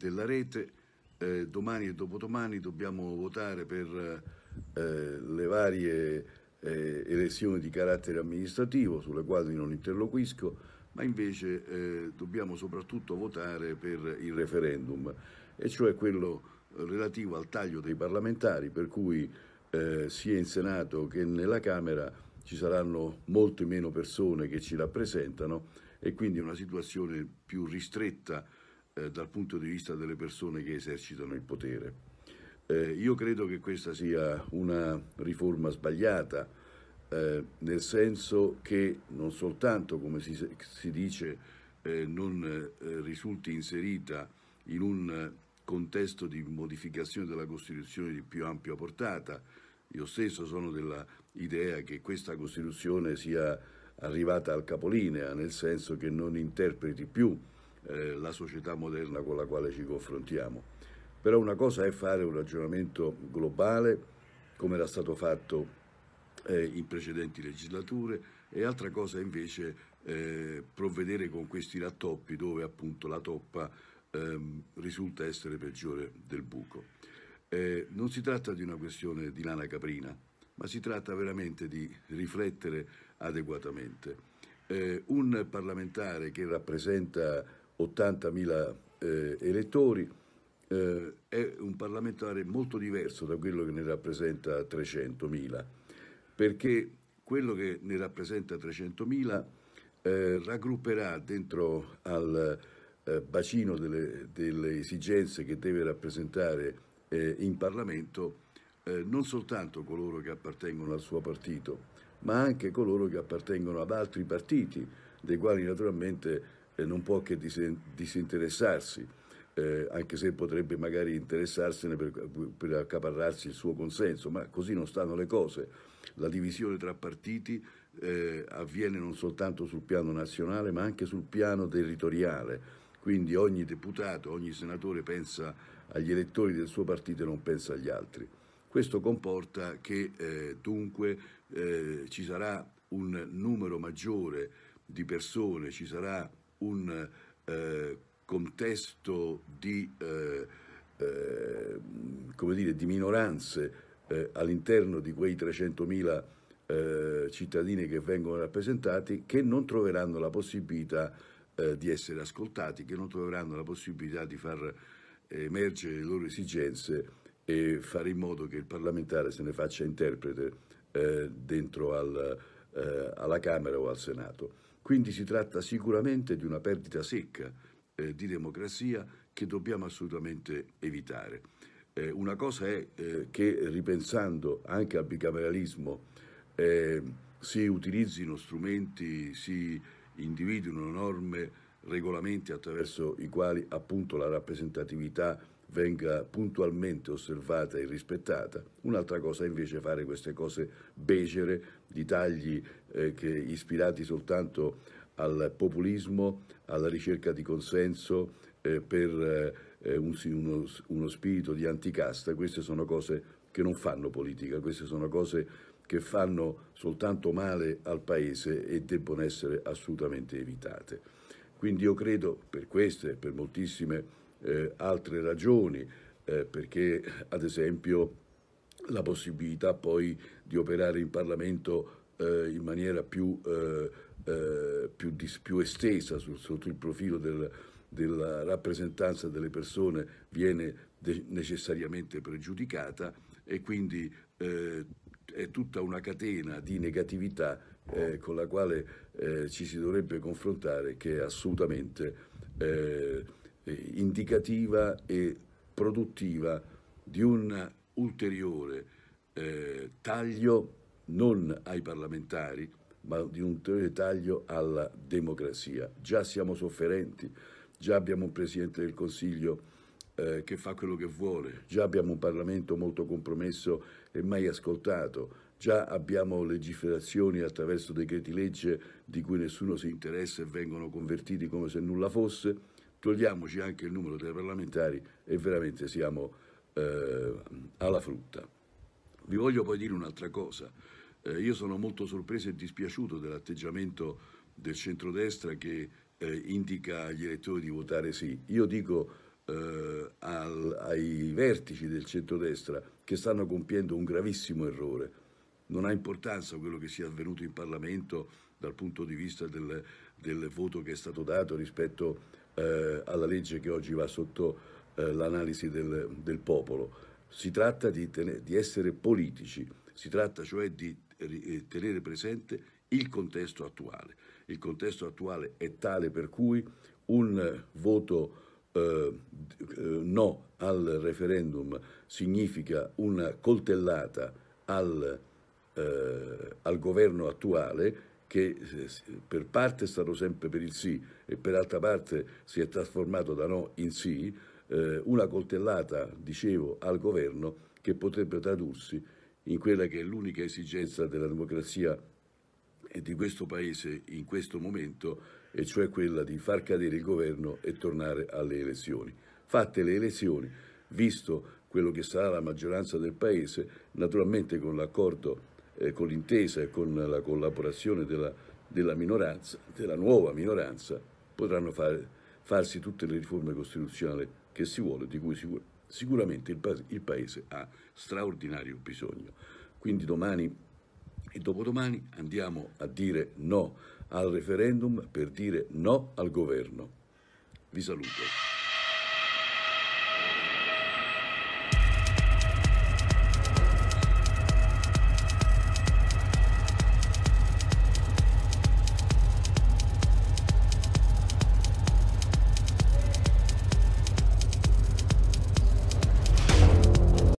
della rete. Eh, domani e dopodomani dobbiamo votare per eh, le varie eh, elezioni di carattere amministrativo sulle quali non interloquisco, ma invece eh, dobbiamo soprattutto votare per il referendum, e cioè quello relativo al taglio dei parlamentari, per cui eh, sia in Senato che nella Camera ci saranno molte meno persone che ci rappresentano e quindi una situazione più ristretta eh, dal punto di vista delle persone che esercitano il potere. Eh, io credo che questa sia una riforma sbagliata, eh, nel senso che non soltanto, come si, si dice, eh, non eh, risulti inserita in un contesto di modificazione della Costituzione di più ampia portata. Io stesso sono dell'idea che questa Costituzione sia arrivata al capolinea, nel senso che non interpreti più eh, la società moderna con la quale ci confrontiamo. Però una cosa è fare un ragionamento globale, come era stato fatto eh, in precedenti legislature, e altra cosa invece eh, provvedere con questi rattoppi dove appunto la toppa ehm, risulta essere peggiore del buco. Eh, non si tratta di una questione di lana caprina, ma si tratta veramente di riflettere adeguatamente. Eh, un parlamentare che rappresenta 80.000 eh, elettori, eh, è un parlamentare molto diverso da quello che ne rappresenta 300.000, perché quello che ne rappresenta 300.000 eh, raggrupperà dentro al eh, bacino delle, delle, esigenze che deve rappresentare in Parlamento non soltanto coloro che appartengono al suo partito, ma anche coloro che appartengono ad altri partiti, dei quali naturalmente eh, non può che disinteressarsi, eh, anche se potrebbe magari interessarsene per, per accaparrarsi il suo consenso, ma così non stanno le cose. La divisione tra partiti eh, avviene non soltanto sul piano nazionale, ma anche sul piano territoriale. Quindi ogni deputato, ogni senatore pensa agli elettori del suo partito e non pensa agli altri. Questo comporta che eh, dunque eh, ci sarà un numero maggiore di persone, ci sarà un eh, contesto di, eh, eh, come dire, di minoranze eh, all'interno di quei 300.000 eh, cittadini che vengono rappresentati che non troveranno la possibilità eh, di essere ascoltati, che non troveranno la possibilità di far emergere le loro esigenze e fare in modo che il parlamentare se ne faccia interprete dentro al alla Camera o al Senato. Quindi si tratta sicuramente di una perdita secca eh, di democrazia che dobbiamo assolutamente evitare. Eh, una cosa è eh, che ripensando anche al bicameralismo eh, si utilizzino strumenti, si individuino norme, regolamenti attraverso i quali appunto la rappresentatività venga puntualmente osservata e rispettata. Un'altra cosa è invece fare queste cose becere di tagli eh, che ispirati soltanto al populismo, alla ricerca di consenso eh, per eh, un, uno, uno, spirito di anticasta, queste sono cose che non fanno politica, queste sono cose che fanno soltanto male al Paese e debbono essere assolutamente evitate. Quindi io credo per queste e per moltissime eh, altre ragioni, eh, perché ad esempio la possibilità poi di operare in Parlamento eh, in maniera più, eh, eh più, dis, più estesa su, sotto il profilo del, della rappresentanza delle persone viene de- necessariamente pregiudicata e quindi eh, è tutta una catena di negatività eh, con la quale ci si dovrebbe confrontare che è assolutamente indicativa e produttiva di un ulteriore eh, taglio non ai parlamentari, ma di un ulteriore taglio alla democrazia. Già siamo sofferenti, già abbiamo un Presidente del Consiglio eh, che fa quello che vuole, già abbiamo un Parlamento molto compromesso e mai ascoltato, già abbiamo legiferazioni attraverso decreti legge di cui nessuno si interessa e vengono convertiti come se nulla fosse, togliamoci anche il numero dei parlamentari e veramente siamo eh, alla frutta. Vi voglio poi dire un'altra cosa eh, io sono molto sorpreso e dispiaciuto dell'atteggiamento del centrodestra che eh, indica agli elettori di votare sì. Io dico eh, al, ai vertici del centrodestra che stanno compiendo un gravissimo errore. Non ha importanza quello che sia avvenuto in Parlamento dal punto di vista del, del voto che è stato dato rispetto eh, alla legge che oggi va sotto eh, l'analisi del, del popolo si tratta di, di, essere politici, si tratta cioè di eh, tenere presente il contesto attuale. Il contesto attuale è tale per cui un voto eh, eh no al referendum significa una coltellata al, eh, al governo attuale che eh, per parte è stato sempre per il sì e per altra parte si è trasformato da no in sì, eh, una coltellata, dicevo, al governo che potrebbe tradursi in quella che è l'unica esigenza della democrazia e di questo Paese in questo momento, e cioè quella di far cadere il governo e tornare alle elezioni. Fatte le elezioni, visto quello che sarà la maggioranza del Paese, naturalmente con l'accordo, eh, con l'intesa e con la collaborazione della, della, minoranza, della nuova minoranza, potranno fare, farsi tutte le riforme costituzionali che si vuole, di cui si vuole sicuramente il, pa il Paese ha straordinario bisogno. Quindi domani e dopodomani andiamo a dire no al referendum per dire no al governo. Vi saluto.